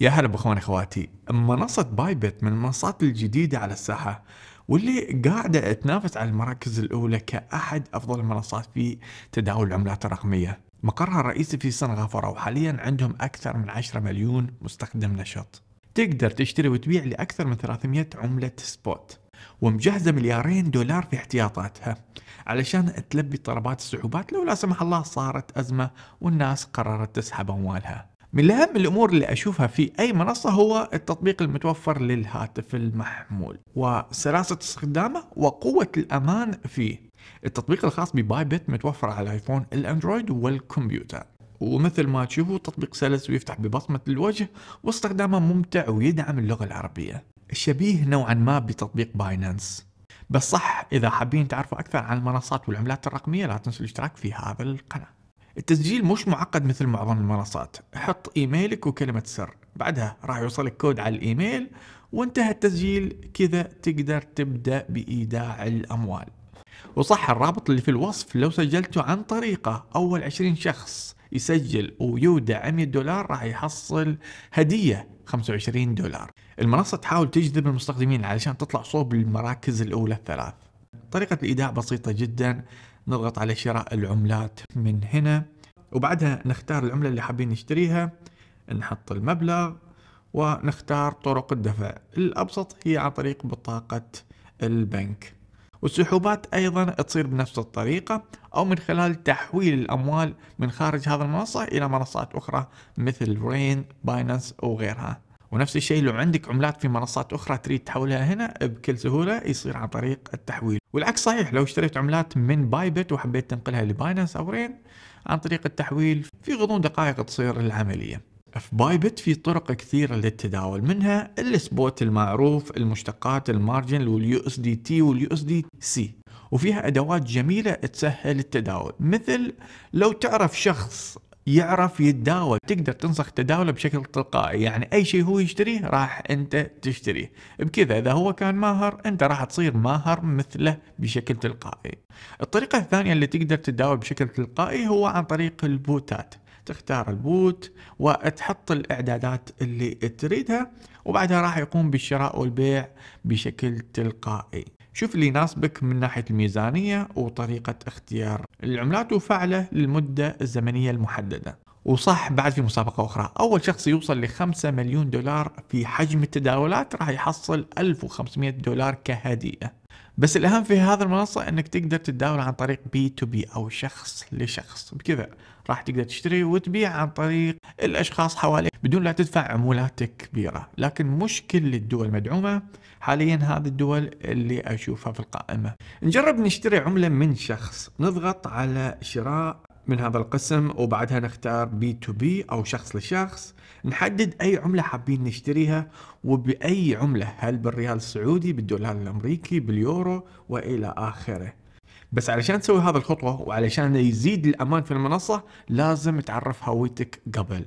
يا هلا بأخواني اخواتي منصة بايبت من المنصات الجديدة على الساحة واللي قاعدة تنافس على المراكز الأولى كأحد أفضل المنصات في تداول العملات الرقمية مقرها الرئيسي في سنغافورة وحاليا عندهم أكثر من 10 مليون مستخدم نشط تقدر تشتري وتبيع لأكثر من 300 عملة سبوت ومجهزة مليارين دولار في احتياطاتها علشان تلبي طلبات السحوبات لو لا سمح الله صارت أزمة والناس قررت تسحب أموالها من أهم الأمور اللي أشوفها في أي منصة هو التطبيق المتوفر للهاتف المحمول وسلاسة استخدامه وقوة الأمان فيه التطبيق الخاص ببايبت متوفر على الآيفون الأندرويد والكمبيوتر ومثل ما تشوفوا تطبيق سلس ويفتح ببصمة الوجه واستخدامه ممتع ويدعم اللغة العربية شبيه نوعا ما بتطبيق باينانس بس صح إذا حابين تعرفوا أكثر عن المنصات والعملات الرقمية لا تنسوا الاشتراك في هذا القناة التسجيل مش معقد مثل معظم المنصات حط ايميلك وكلمة سر بعدها راح يوصلك كود على الايميل وانتهى التسجيل كذا تقدر تبدأ بإيداع الأموال وصح الرابط اللي في الوصف لو سجلته عن طريقة أول عشرين شخص يسجل ويودع 100 دولار راح يحصل هدية 25 دولار المنصة تحاول تجذب المستخدمين علشان تطلع صوب المراكز الأولى الثلاث طريقة الإيداع بسيطة جدا نضغط على شراء العملات من هنا وبعدها نختار العملة اللي حابين نشتريها نحط المبلغ ونختار طرق الدفع الأبسط هي عن طريق بطاقة البنك والسحوبات أيضا تصير بنفس الطريقة أو من خلال تحويل الأموال من خارج هذا المنصة إلى منصات أخرى مثل رين باينانس وغيرها ونفس الشيء لو عندك عملات في منصات أخرى تريد تحولها هنا بكل سهولة يصير عن طريق التحويل والعكس صحيح لو اشتريت عملات من بايبت وحبيت تنقلها لباينانس أو رين عن طريق التحويل في غضون دقائق تصير العملية في بايبت في طرق كثيرة للتداول منها السبوت المعروف المشتقات المارجن واليو اس دي تي واليو اس دي سي وفيها ادوات جميلة تسهل التداول مثل لو تعرف شخص يعرف يتداول تقدر تنسخ تداوله بشكل تلقائي يعني اي شيء هو يشتريه راح انت تشتريه بكذا اذا هو كان ماهر انت راح تصير ماهر مثله بشكل تلقائي الطريقة الثانية اللي تقدر تتداول بشكل تلقائي هو عن طريق البوتات تختار البوت وتحط الاعدادات اللي تريدها وبعدها راح يقوم بالشراء والبيع بشكل تلقائي شوف اللي يناسبك من ناحية الميزانية وطريقة اختيار العملات وفعله للمدة الزمنية المحددة وصح بعد في مسابقة أخرى أول شخص يوصل لخمسة مليون دولار في حجم التداولات راح يحصل 1500 دولار كهدية بس الاهم في هذه المنصه انك تقدر تتداول عن طريق بي تو بي او شخص لشخص بكذا راح تقدر تشتري وتبيع عن طريق الاشخاص حواليك بدون لا تدفع عمولات كبيره لكن مش كل الدول مدعومه حاليا هذه الدول اللي اشوفها في القائمه نجرب نشتري عمله من شخص نضغط على شراء من هذا القسم وبعدها نختار بي تو بي او شخص لشخص نحدد اي عملة حابين نشتريها وباي عملة هل بالريال السعودي بالدولار الامريكي باليورو والى اخره بس علشان تسوي هذا الخطوة وعلشان يزيد الامان في المنصة لازم تعرف هويتك قبل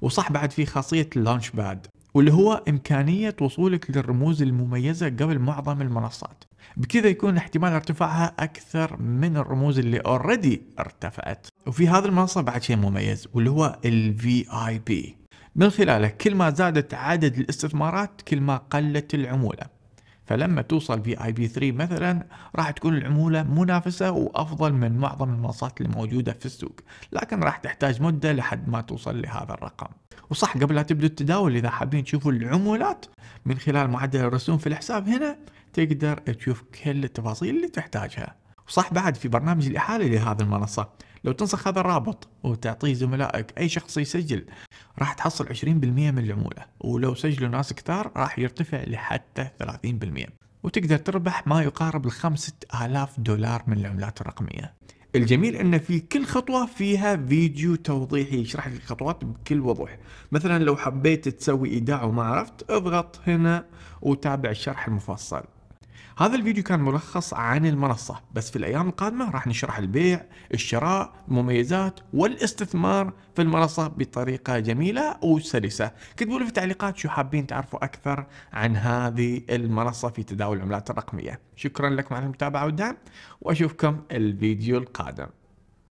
وصح بعد في خاصية اللانش باد واللي هو إمكانية وصولك للرموز المميزة قبل معظم المنصات بكذا يكون احتمال ارتفاعها أكثر من الرموز اللي اوريدي ارتفعت وفي هذه المنصة بعد شيء مميز واللي هو الفي اي بي من خلاله كل ما زادت عدد الاستثمارات كل ما قلت العمولة فلما توصل في اي بي 3 مثلا راح تكون العمولة منافسة وافضل من معظم المنصات الموجودة في السوق لكن راح تحتاج مدة لحد ما توصل لهذا الرقم وصح قبل لا تبدا التداول اذا حابين تشوفوا العمولات من خلال معدل الرسوم في الحساب هنا تقدر تشوف كل التفاصيل اللي تحتاجها وصح بعد في برنامج الاحاله لهذه المنصه لو تنسخ هذا الرابط وتعطيه زملائك اي شخص يسجل راح تحصل 20% من العموله ولو سجلوا ناس كثار راح يرتفع لحتى 30% وتقدر تربح ما يقارب ال 5000 دولار من العملات الرقميه الجميل ان في كل خطوه فيها فيديو توضيحي يشرح لك الخطوات بكل وضوح مثلا لو حبيت تسوي ايداع وما عرفت اضغط هنا وتابع الشرح المفصل هذا الفيديو كان ملخص عن المنصة بس في الأيام القادمة راح نشرح البيع الشراء المميزات والاستثمار في المنصة بطريقة جميلة وسلسة كتبوا لي في التعليقات شو حابين تعرفوا أكثر عن هذه المنصة في تداول العملات الرقمية شكرا لكم على المتابعة والدعم وأشوفكم الفيديو القادم